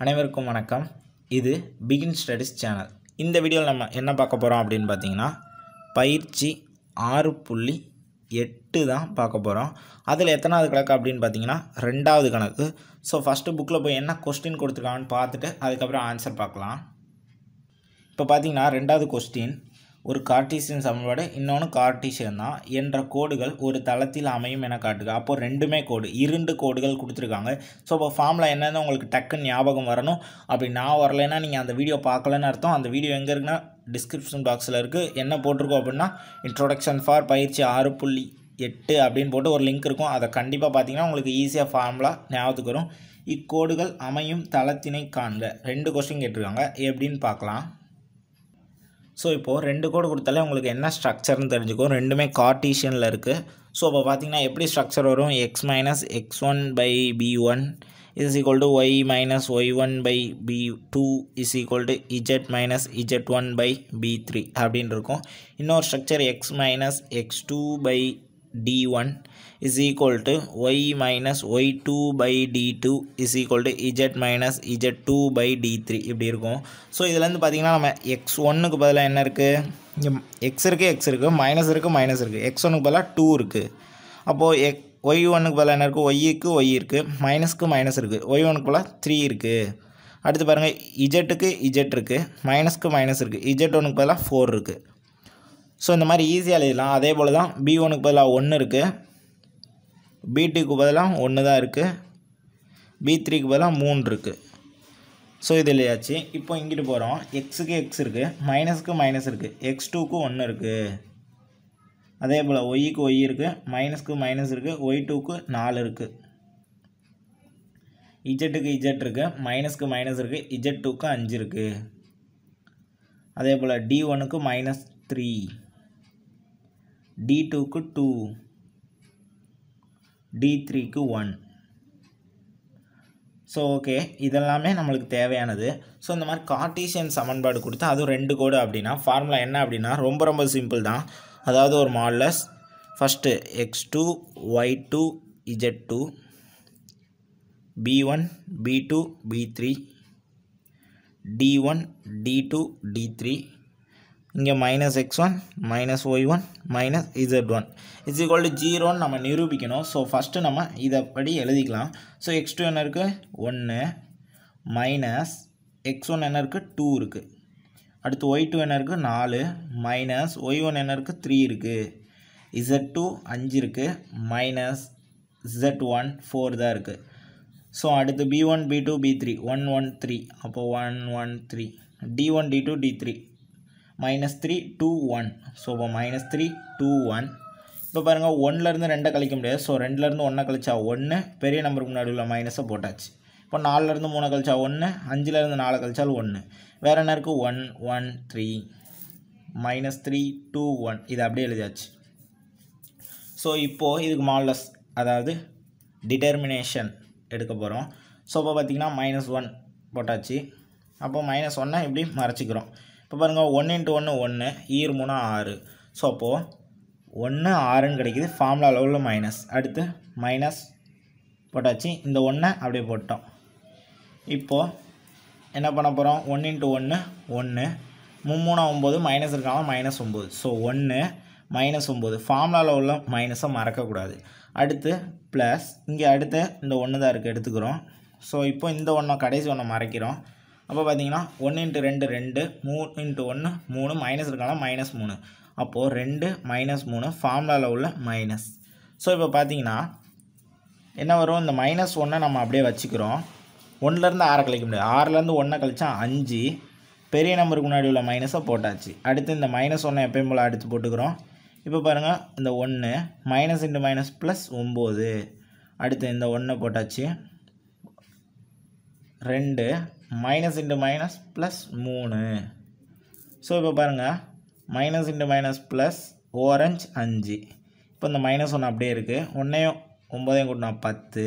அனைவருக்கும் வணக்கம் இது பிகின் ஸ்டடிஸ் சேனல் இந்த வீடியோவில் நம்ம என்ன பார்க்க போகிறோம் அப்படின்னு பார்த்தீங்கன்னா பயிற்சி ஆறு புள்ளி எட்டு தான் பார்க்க போகிறோம் அதில் எத்தனாவது கணக்கு அப்படின்னு பார்த்தீங்கன்னா ரெண்டாவது கணக்கு ஸோ ஃபஸ்ட்டு புக்கில் போய் என்ன கொஸ்டின் கொடுத்துருக்காங்கன்னு பார்த்துட்டு அதுக்கப்புறம் ஆன்சர் பார்க்கலாம் இப்போ பார்த்தீங்கன்னா ரெண்டாவது கொஸ்டின் ஒரு கார்டீசியன் சமன்பாடு இன்னொன்று கார்டீசியன் தான் என்ற கோடுகள் ஒரு தளத்தில் அமையும் என காட்டுக அப்போ ரெண்டுமே கோடு இரண்டு கோடுகள் கொடுத்துருக்காங்க ஸோ இப்போ ஃபார்மில் என்னென்ன உங்களுக்கு டக்குன்னு ஞாபகம் வரணும் அப்படி நான் வரலைன்னா நீங்கள் அந்த வீடியோ பார்க்கலன்னு அர்த்தம் அந்த வீடியோ எங்கே இருக்குன்னா டிஸ்கிரிப்ஷன் பாக்ஸில் இருக்குது என்ன போட்டிருக்கோம் அப்படின்னா இன்ட்ரொடக்ஷன் ஃபார் பயிற்சி ஆறு புள்ளி எட்டு அப்படின்னு போட்டு ஒரு லிங்க் இருக்கும் அதை கண்டிப்பாக பார்த்தீங்கன்னா உங்களுக்கு ஈஸியாக ஃபார்முலா ஞாபகத்துக்கு வரும் இக்கோடுகள் அமையும் தளத்தினை காண்க ரெண்டு கொஸ்டின் கேட்டிருக்காங்க எப்படின்னு பார்க்கலாம் ஸோ இப்போது ரெண்டு கோடு கொடுத்தாலே உங்களுக்கு என்ன ஸ்ட்ரக்சர்னு தெரிஞ்சுக்கும் ரெண்டுமே கார்டீஷியனில் இருக்குது ஸோ இப்போ பார்த்தீங்கன்னா எப்படி ஸ்ட்ரக்சர் வரும் x minus x one by p one is equal to y minus y one by p two is equal to z minus z one by p three அப்படின்னு இருக்கும் இன்னொரு structure x minus x two by d1 is equal to y minus y2 by d2 is equal to z minus z2 by d3 இப்படி இருக்கும் so இதில் வந்து பார்த்திங்கன்னா நம்ம X ஒன்றுக்கு பதிலாக என்ன இருக்குது இங்கே எக்ஸ் இருக்குது எக்ஸ் மைனஸ் இருக்குது மைனஸ் இருக்குது எக்ஸ் ஒன்றுக்கு பதிலாக டூ இருக்குது அப்போது எக் ஒய் ஒன்றுக்கு பதிலாக என்ன இருக்குது ஒய்க்கு ஒய் இருக்குது மைனஸ்க்கு மைனஸ் இருக்குது ஒய் ஒன்றுக்கு பதிலாக த்ரீ இருக்குது அடுத்து பாருங்கள் இஜெட்டுக்கு இஜெட் இருக்குது மைனஸ்க்கு மைனஸ் இருக்குது இஜெட் ஒன்றுக்கு பதிலாக ஃபோர் இருக்குது ஸோ இந்த மாதிரி ஈஸியாக எழுதலாம் அதே போல் தான் பி ஒனுக்கு பதிலாக ஒன்று இருக்குது பி டூக்கு பதிலாக ஒன்று தான் இருக்குது பி த்ரீக்கு பதிலாக மூணு இருக்குது ஸோ இது இல்லையாச்சு இப்போ இங்கிட்டு போகிறோம் எக்ஸுக்கு எக்ஸ் இருக்குது மைனஸுக்கு மைனஸ் இருக்குது எக்ஸ் டூக்கு ஒன்று இருக்குது அதே போல் ஒய்க்கு ஒய் இருக்குது மைனஸ்க்கு மைனஸ் இருக்குது ஒய் டூக்கு நாலு இருக்குது இஜெட்டுக்கு இஜெட் இருக்குது மைனஸ்க்கு மைனஸ் இருக்குது இஜெட் டூக்கு அஞ்சு இருக்குது அதே போல் டி ஒனுக்கு மைனஸ் த்ரீ டி டூக்கு டூ டி த்ரீக்கு ஒன் ஸோ ஓகே இதெல்லாமே நம்மளுக்கு தேவையானது ஸோ இந்த மாதிரி கார்டீசியன் சமன்பாடு கொடுத்து அதுவும் ரெண்டு கோடு அப்படின்னா ஃபார்முலா என்ன அப்படின்னா ரொம்ப ரொம்ப சிம்பிள் தான் அதாவது ஒரு மாடலஸ் first x two y two z two p one p two p three d one d two d three இங்கே minus x one minus y one minus z one is equal to ஜீரோன்னு நம்ம நிரூபிக்கணும் so first நம்ம இதைப்படி எழுதிக்கலாம் so X two என்ன இருக்குது ஒன்று minus x one என்ன இருக்குது டூ இருக்குது அடுத்து ஒய் டூ என்ன இருக்குது நாலு மைனஸ் ஒய் ஒன் என்ன இருக்குது த்ரீ இருக்குது இசட் டூ அஞ்சு இருக்குது மைனஸ் இசட் ஒன் ஃபோர் தான் இருக்குது ஸோ அடுத்து p one p two p three one one three அப்போது one one three d one d two d three minus three two one so இப்போ minus three two one இப்போ பாருங்கள் ஒன்லேருந்து ரெண்டை கழிக்க முடியாது ஸோ ரெண்டுலேருந்து ஒன்றை கழிச்சா ஒன்று பெரிய நம்பருக்கு முன்னாடி உள்ள மைனஸை போட்டாச்சு இப்போ நாலுலேருந்து மூணை கழிச்சா ஒன்று அஞ்சுலேருந்து நாலு கழிச்சால் ஒன்று வேறு என்ன இருக்குது one one three minus three two one இது அப்படியே எழுதியாச்சு ஸோ இப்போது இதுக்கு மாலஸ் அதாவது டிட்டர்மினேஷன் எடுக்க போகிறோம் ஸோ இப்போ பார்த்திங்கன்னா மைனஸ் ஒன் போட்டாச்சு அப்போ மைனஸ் ஒன்னை இப்படி மறைச்சிக்கிறோம் இப்போ பாருங்கள் ஒன்று இன்ட்டு ஒன்று ஒன்று ஈர் மூணு ஆறு ஸோ அப்போது ஒன்று ஆறுன்னு கிடைக்கிது ஃபார்முலா அளவில் மைனஸ் அடுத்து மைனஸ் போட்டாச்சு இந்த ஒன்றை அப்படியே போட்டோம் இப்போது என்ன பண்ண போகிறோம் ஒன்று இன்ட்டு ஒன்று ஒன்று மும்மூணா ஒம்பது மைனஸ் இருக்காங்க மைனஸ் ஒம்பது ஸோ ஒன்று மைனஸ் ஒம்பது ஃபார்முலாவில் உள்ள மைனஸை மறக்கக்கூடாது அடுத்து ப்ளஸ் இங்கே அடுத்து இந்த ஒன்று தான் இருக்குது எடுத்துக்கிறோம் ஸோ இப்போ இந்த ஒன்றை கடைசி ஒன்றை மறைக்கிறோம் அப்போ பார்த்தீங்கன்னா ஒன்று இன்ட்டு ரெண்டு ரெண்டு மூணு இன்ட்டு ஒன்று மூணு மைனஸ் இருக்கலாம் மைனஸ் மூணு அப்போது ரெண்டு மைனஸ் மூணு ஃபார்முலாவில் உள்ள மைனஸ் ஸோ இப்போ பார்த்தீங்கன்னா என்ன வரும் இந்த மைனஸ் ஒன்றை நம்ம அப்படியே வச்சுக்கிறோம் ஒன்றுலேருந்து ஆறை கழிக்க முடியாது ஆறுலேருந்து ஒன்றை கழிச்சா அஞ்சு பெரிய நம்பருக்கு முன்னாடி உள்ள மைனஸை போட்டாச்சு அடுத்து இந்த மைனஸ் ஒன்றை எப்பயும் போல் அடுத்து போட்டுக்கிறோம் இப்போ பாருங்கள் இந்த ஒன்று மைனஸ் இன்ட்டு மைனஸ் ப்ளஸ் ஒம்பது அடுத்து இந்த ஒன்றை போட்டாச்சு ரெண்டு மைனஸ் இன்ட்டு மைனஸ் ப்ளஸ் மூணு ஸோ இப்போ பாருங்கள் மைனஸ் இன்ட்டு மைனஸ் ப்ளஸ் ஓரஞ்ச் அஞ்சு இப்போ இந்த மைனஸ் ஒன்று அப்படியே இருக்குது ஒன்றையும் ஒம்பதையும் கூட்டினா பத்து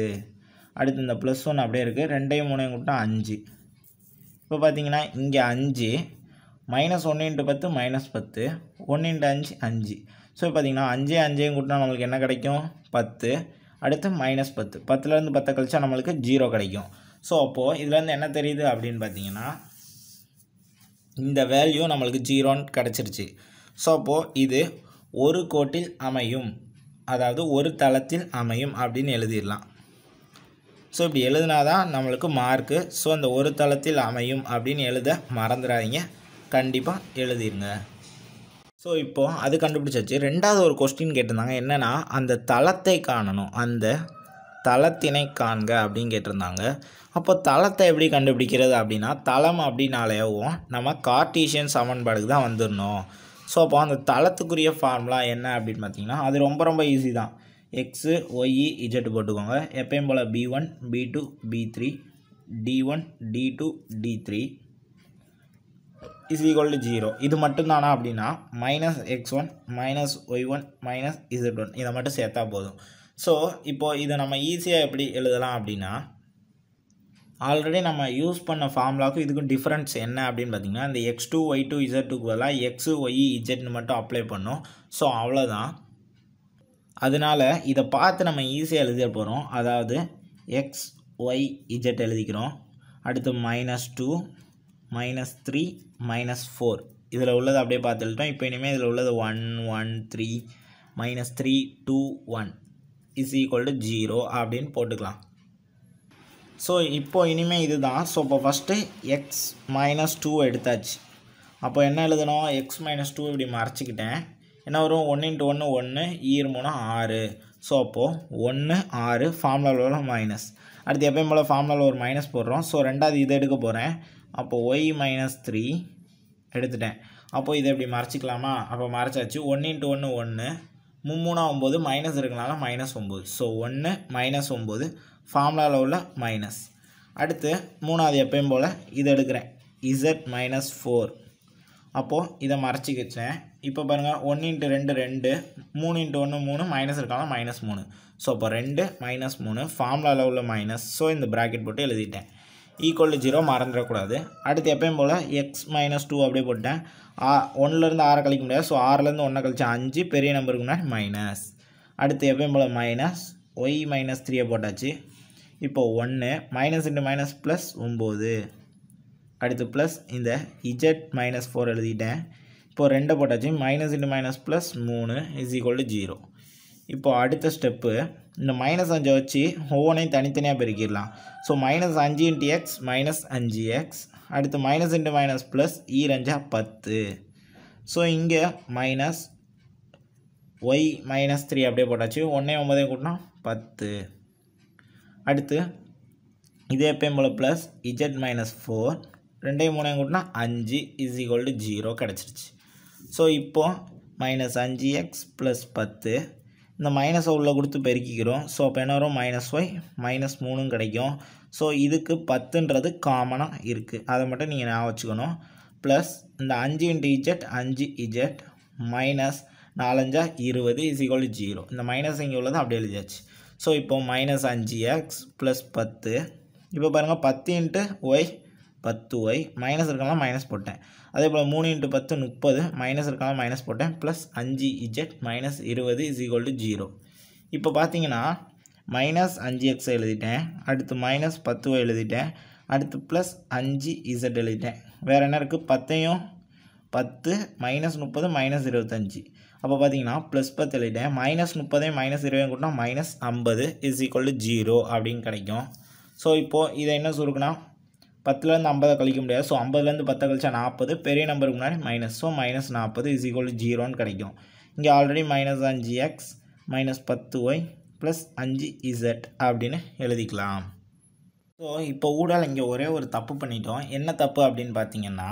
அடுத்து இந்த ப்ளஸ் ஒன்று அப்படியே இருக்குது ரெண்டையும் மூணையும் கூட்டினா அஞ்சு இப்போ பார்த்தீங்கன்னா இங்கே அஞ்சு மைனஸ் ஒன்று இன்ட்டு பத்து மைனஸ் பத்து ஒன்று இன்ட்டு அஞ்சு அஞ்சு ஸோ பார்த்தீங்கன்னா அஞ்சே அஞ்சையும் கூட்டினா நம்மளுக்கு என்ன கிடைக்கும் பத்து அடுத்து மைனஸ் பத்து பத்துலேருந்து பத்தை கழிச்சா நம்மளுக்கு ஜீரோ கிடைக்கும் ஸோ அப்போது இதுலேருந்து என்ன தெரியுது அப்படின்னு பார்த்தீங்கன்னா இந்த வேல்யூ நம்மளுக்கு ஜீரோன்னு கிடச்சிருச்சு ஸோ அப்போது இது ஒரு கோட்டில் அமையும் அதாவது ஒரு தளத்தில் அமையும் அப்படின்னு எழுதிடலாம் ஸோ இப்படி எழுதினா தான் நம்மளுக்கு மார்க்கு ஸோ அந்த ஒரு தளத்தில் அமையும் அப்படின்னு எழுத மறந்துடாதீங்க கண்டிப்பாக எழுதிடுங்க ஸோ இப்போது அது கண்டுபிடிச்சாச்சு ரெண்டாவது ஒரு கொஸ்டின் கேட்டிருந்தாங்க என்னென்னா அந்த தளத்தை காணணும் அந்த தளத்தினை காண்க அப்படின்னு கேட்டிருந்தாங்க அப்போ தளத்தை எப்படி கண்டுபிடிக்கிறது அப்படின்னா தளம் அப்படின்னாலேவும் நம்ம கார்டீஷியன் சமன்பாடுக்கு தான் வந்துடணும் ஸோ அப்போ அந்த தளத்துக்குரிய ஃபார்முலா என்ன அப்படின்னு பார்த்தீங்கன்னா அது ரொம்ப ரொம்ப ஈஸி தான் எக்ஸு ஒய்இ இஜெட் போட்டுக்கோங்க எப்பயும் போல் p one p two p three d one d two d three is equal to zero இது மட்டும்தானா அப்படின்னா minus x one minus y one minus z one இதை மட்டும் சேர்த்தா போதும் ஸோ இப்போது இதை நம்ம ஈஸியாக எப்படி எழுதலாம் அப்படின்னா ஆல்ரெடி நம்ம யூஸ் பண்ண ஃபார்முலாவுக்கும் இதுக்கும் டிஃப்ரென்ஸ் என்ன அப்படின்னு பார்த்தீங்கன்னா இந்த x two y two z டூக்கு பதிலாக எக்ஸு ஒய் இஜட்னு மட்டும் அப்ளை பண்ணோம் ஸோ அவ்வளோதான் அதனால் இதை பார்த்து நம்ம ஈஸியாக எழுதிய போகிறோம் அதாவது எக்ஸ் ஒய் இஜட் எழுதிக்கிறோம் அடுத்து minus two minus three minus four இதில் உள்ளதை அப்படியே பார்த்துட்டோம் இப்போ இனிமேல் இதில் உள்ளது one one three minus three two one is equal to zero அப்படின்னு போட்டுக்கலாம் ஸோ இப்போது இனிமேல் இது தான் ஸோ இப்போ ஃபஸ்ட்டு எக்ஸ் மைனஸ் டூ எடுத்தாச்சு அப்போ என்ன எழுதணும் எக்ஸ் மைனஸ் டூ இப்படி மறைச்சிக்கிட்டேன் என்ன வரும் ஒன் இன்ட்டு ஒன்று ஒன்று ஈர் மூணு ஆறு ஸோ அப்போது ஒன்று ஆறு ஃபார்முலாவில் ஒரு மைனஸ் அடுத்து எப்பயும் போல் ஃபார்முலாவில் ஒரு மைனஸ் போடுறோம் ஸோ ரெண்டாவது இதை எடுக்க போகிறேன் அப்போது ஒய் மைனஸ் த்ரீ எடுத்துட்டேன் அப்போது இதை இப்படி மறைச்சிக்கலாமா அப்போ மறைச்சாச்சு ஒன் இன்ட்டு ஒன்று ஒன்று மும்மூணா ஒம்பது மைனஸ் இருக்கனால மைனஸ் ஒம்பது ஸோ ஒன்று மைனஸ் ஒம்பது ஃபார்முலாவில் உள்ள மைனஸ் அடுத்து மூணாவது எப்பயும் போல் இது எடுக்கிறேன் இசட் மைனஸ் ஃபோர் அப்போது இதை மறைச்சிக்கிச்சேன் இப்போ பாருங்கள் ஒன் இன்ட்டு ரெண்டு ரெண்டு மூணு இன்ட்டு ஒன்று மூணு மைனஸ் இருக்கனால மைனஸ் மூணு ஸோ அப்போ ரெண்டு மைனஸ் மூணு ஃபார்முலாவில் உள்ள மைனஸ் ஸோ இந்த ப்ராக்கெட் போட்டு எழுதிட்டேன் ஈக்குவல் ஜீரோ மறந்துடக்கூடாது அடுத்து எப்பயும் போல் எக்ஸ் மைனஸ் டூ அப்படியே போட்டேன் ஆ ஒன்றுலேருந்து ஆறை கழிக்க முடியாது ஸோ ஆறுலேருந்து ஒன்றை கழிச்சு அஞ்சு பெரிய நம்பருக்கு முன்னாடி மைனஸ் அடுத்து எப்பயும் போல் மைனஸ் ஒய் மைனஸ் த்ரீயை போட்டாச்சு இப்போ ஒன்று மைனஸ் இன்ட்டு மைனஸ் ப்ளஸ் ஒம்பது அடுத்து ப்ளஸ் இந்த இஜட் மைனஸ் ஃபோர் எழுதிட்டேன் இப்போது ரெண்டை போட்டாச்சு மைனஸ் இன்ட்டு மைனஸ் ப்ளஸ் மூணு இஸ் ஈக்குவல் டு ஜீரோ இப்போது அடுத்த ஸ்டெப்பு இந்த மைனஸ் அஞ்சை வச்சு ஒவ்வொன்றையும் தனித்தனியாக பெருக்கிடலாம் ஸோ மைனஸ் அஞ்சு இன்ட்டு எக்ஸ் மைனஸ் அஞ்சு எக்ஸ் அடுத்து மைனஸ் இன்ட்டு மைனஸ் ப்ளஸ் ரஞ்சா பத்து ஸோ இங்கே மைனஸ் ஒய் மைனஸ் த்ரீ அப்படியே போட்டாச்சு ஒன்றே ஒம்பதையும் கூட்டினா பத்து அடுத்து இதே எப்பயும் போல் ப்ளஸ் இஜட் மைனஸ் ஃபோர் ரெண்டையும் மூணையும் கூட்டினா அஞ்சு இஸ் ஈக்குவல் டு ஜீரோ கிடச்சிருச்சு ஸோ இப்போது மைனஸ் அஞ்சு எக்ஸ் ப்ளஸ் பத்து இந்த மைனஸை உள்ளே கொடுத்து பெருக்கிக்கிறோம் ஸோ அப்போ என்ன வரும் மைனஸ் ஒய் மைனஸ் மூணும் கிடைக்கும் ஸோ இதுக்கு பத்துன்றது காமனாக இருக்குது அதை மட்டும் நீங்கள் ஞாபகம் வச்சுக்கணும் ப்ளஸ் இந்த அஞ்சு இன்ட்டு இஜெட் அஞ்சு இஜெட் மைனஸ் நாலஞ்சா இருபது இஸ் ஈக்குவல் ஜீரோ இந்த மைனஸ் இங்கே உள்ளது அப்படியே எழுதியாச்சு ஸோ இப்போ மைனஸ் அஞ்சு எக்ஸ் ப்ளஸ் பத்து இப்போ பாருங்கள் பத்து இன்ட்டு ஒய் பத்து ஒய் மைனஸ் இருக்கலாம் மைனஸ் போட்டேன் அதே போல் மூணு இன்ட்டு பத்து முப்பது மைனஸ் இருக்கலாம் மைனஸ் போட்டேன் ப்ளஸ் அஞ்சு இஜெட் மைனஸ் இருபது இஸ் ஈக்குவல் டு ஜீரோ இப்போ பார்த்தீங்கன்னா மைனஸ் அஞ்சு எக்ஸ் எழுதிட்டேன் அடுத்து மைனஸ் பத்து ஒய் எழுதிட்டேன் அடுத்து ப்ளஸ் அஞ்சு இசட் எழுதிட்டேன் வேறு என்ன இருக்குது பத்தையும் பத்து மைனஸ் முப்பது மைனஸ் இருபத்தஞ்சி அப்போ பார்த்தீங்கன்னா ப்ளஸ் பத்து எழுதிட்டேன் மைனஸ் முப்பதையும் மைனஸ் இருபதையும் கூட்டினா மைனஸ் ஐம்பது இஸ் ஈக்குவல் டு ஜீரோ அப்படின்னு கிடைக்கும் ஸோ இப்போது இதை என்ன சுருக்குன்னா பத்துலேருந்து ஐம்பதை கழிக்க முடியாது ஸோ ஐம்பதுலேருந்து பத்தை கழிச்சா நாற்பது பெரிய நம்பருக்கு முன்னாடி மைனஸ் ஸோ மைனஸ் நாற்பது இஸ் ஈக்குவல் டு ஜீரோன்னு கிடைக்கும் இங்கே ஆல்ரெடி மைனஸ் அஞ்சு எக்ஸ் மைனஸ் பத்து ஒய் ப்ளஸ் அஞ்சு இசட் அப்படின்னு எழுதிக்கலாம் ஸோ இப்போ ஊடால் இங்கே ஒரே ஒரு தப்பு பண்ணிட்டோம் என்ன தப்பு அப்படின்னு பார்த்தீங்கன்னா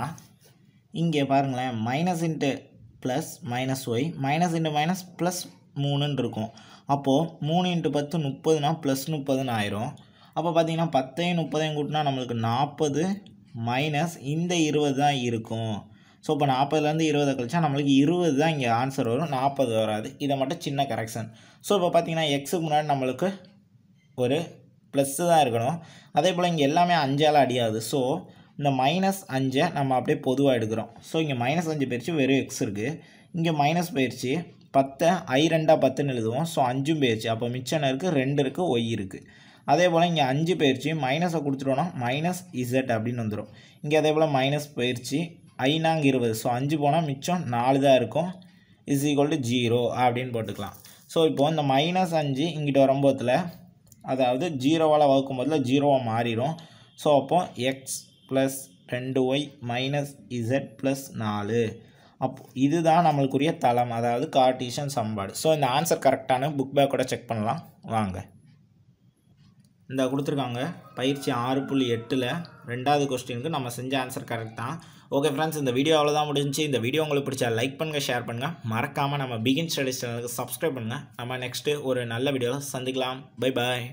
இங்கே பாருங்களேன் minus into plus minus y minus into minus plus மூணுன்னு இருக்கும் அப்போது மூணு இன்ட்டு பத்து முப்பதுனா ப்ளஸ் முப்பதுன்னு ஆயிரும் அப்போ பார்த்திங்கன்னா பத்தையும் முப்பதையும் கூட்டினா நம்மளுக்கு நாற்பது மைனஸ் இந்த இருபது தான் இருக்கும் ஸோ இப்போ நாற்பதுலேருந்து இருபதை கழிச்சா நம்மளுக்கு இருபது தான் இங்கே ஆன்சர் வரும் நாற்பது வராது இதை மட்டும் சின்ன கரெக்ஷன் ஸோ இப்போ பார்த்திங்கன்னா எக்ஸுக்கு முன்னாடி நம்மளுக்கு ஒரு ப்ளஸ்ஸு தான் இருக்கணும் அதே போல் இங்கே எல்லாமே அஞ்சால் அடியாது ஸோ இந்த மைனஸ் அஞ்சை நம்ம அப்படியே பொதுவாக எடுக்கிறோம் ஸோ இங்கே மைனஸ் அஞ்சு பயிற்சி வெறும் எக்ஸ் இருக்குது இங்கே மைனஸ் பயிற்சி பத்தை ஐ ரெண்டாக பத்துன்னு எழுதுவோம் ஸோ அஞ்சும் பயிற்சி அப்போ மிச்சம் இருக்குது ரெண்டு இருக்குது ஒய் இருக்குது அதே போல் இங்கே அஞ்சு பயிற்சி மைனஸை கொடுத்துட்டோன்னா மைனஸ் இசட் அப்படின்னு வந்துடும் இங்கே அதே போல் மைனஸ் பயிற்சி ஐநாங்க இருபது ஸோ அஞ்சு போனால் மிச்சம் நாலு தான் இருக்கும் இஸ் ஈக்குவல் டு ஜீரோ அப்படின்னு போட்டுக்கலாம் ஸோ இப்போது இந்த மைனஸ் அஞ்சு இங்கிட்ட வரும்போதில் அதாவது ஜீரோவால் வகுக்கும் போதில் ஜீரோவாக மாறிடும் ஸோ அப்போது எக்ஸ் ப்ளஸ் ரெண்டு ஒய் மைனஸ் இசட் ப்ளஸ் நாலு அப்போ இதுதான் நம்மளுக்குரிய தளம் அதாவது கார்டீஷன் சம்பாடு ஸோ இந்த ஆன்சர் கரெக்டான புக் பேக்கோட செக் பண்ணலாம் வாங்க இந்த கொடுத்துருக்காங்க பயிற்சி ஆறு புள்ளி எட்டில் ரெண்டாவது கொஸ்டினுக்கு நம்ம செஞ்ச ஆன்சர் கரெக்ட் தான் ஓகே ஃப்ரெண்ட்ஸ் இந்த வீடியோ அவ்வளோதான் முடிஞ்சு இந்த வீடியோ உங்களுக்கு பிடிச்சா லைக் பண்ணுங்கள் ஷேர் பண்ணுங்கள் மறக்காமல் நம்ம பிகின் ஸ்டடிஸ் சேனலுக்கு சப்ஸ்கிரைப் பண்ணுங்கள் நம்ம நெக்ஸ்ட்டு ஒரு நல்ல வீடியோவில் சந்திக்கலாம் பை பாய்